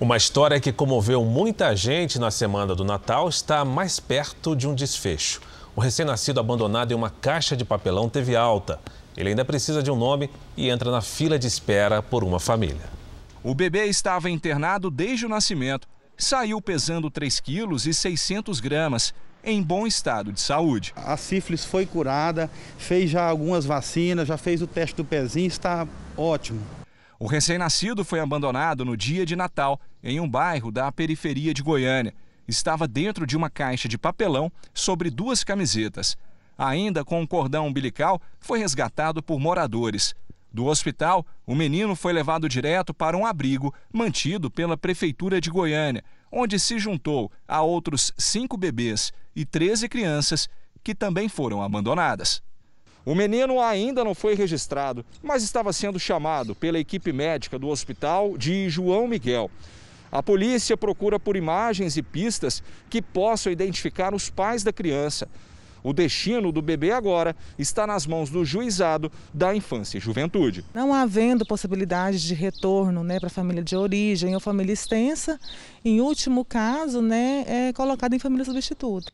Uma história que comoveu muita gente na semana do Natal está mais perto de um desfecho. O recém-nascido abandonado em uma caixa de papelão teve alta. Ele ainda precisa de um nome e entra na fila de espera por uma família. O bebê estava internado desde o nascimento. Saiu pesando 3 quilos e 600 gramas em bom estado de saúde. A sífilis foi curada, fez já algumas vacinas, já fez o teste do pezinho, está ótimo. O recém-nascido foi abandonado no dia de Natal, em um bairro da periferia de Goiânia. Estava dentro de uma caixa de papelão sobre duas camisetas. Ainda com um cordão umbilical, foi resgatado por moradores. Do hospital, o menino foi levado direto para um abrigo mantido pela Prefeitura de Goiânia, onde se juntou a outros cinco bebês e 13 crianças que também foram abandonadas. O menino ainda não foi registrado, mas estava sendo chamado pela equipe médica do hospital de João Miguel. A polícia procura por imagens e pistas que possam identificar os pais da criança. O destino do bebê agora está nas mãos do juizado da infância e juventude. Não havendo possibilidade de retorno né, para a família de origem ou família extensa, em último caso, né, é colocado em família substituta.